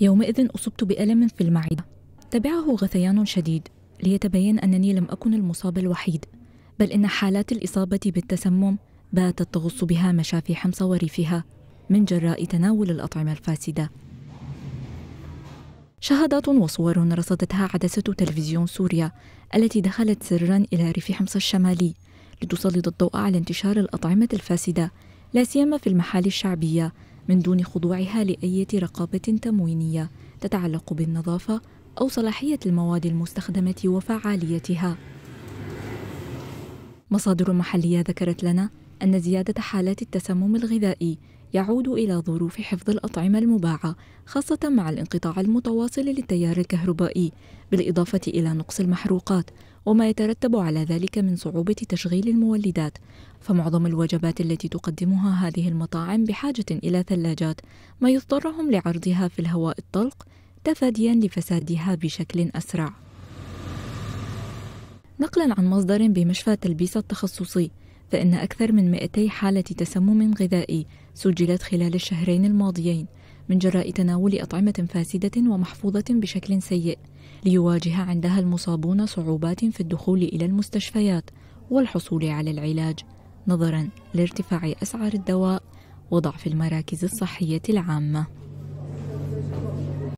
يومئذ أصبت بألم في المعدة تبعه غثيان شديد ليتبين أنني لم أكن المصاب الوحيد بل إن حالات الإصابة بالتسمم باتت تغص بها مشافي حمص وريفها من جراء تناول الأطعمة الفاسدة شهادات وصور رصدتها عدسة تلفزيون سوريا التي دخلت سرا إلى ريف حمص الشمالي لتسلط الضوء على انتشار الأطعمة الفاسدة لا سيما في المحال الشعبية من دون خضوعها لأية رقابة تموينية تتعلق بالنظافة أو صلاحية المواد المستخدمة وفعاليتها. مصادر محلية ذكرت لنا أن زيادة حالات التسمم الغذائي يعود إلى ظروف حفظ الأطعمة المباعة خاصة مع الانقطاع المتواصل للتيار الكهربائي بالإضافة إلى نقص المحروقات وما يترتب على ذلك من صعوبة تشغيل المولدات فمعظم الوجبات التي تقدمها هذه المطاعم بحاجة إلى ثلاجات ما يضطرهم لعرضها في الهواء الطلق تفاديا لفسادها بشكل أسرع نقلا عن مصدر بمشفى تلبيس التخصصي فإن أكثر من 200 حالة تسمم غذائي سجلت خلال الشهرين الماضيين من جراء تناول أطعمة فاسدة ومحفوظة بشكل سيء ليواجه عندها المصابون صعوبات في الدخول إلى المستشفيات والحصول على العلاج نظرا لارتفاع أسعار الدواء وضعف المراكز الصحية العامة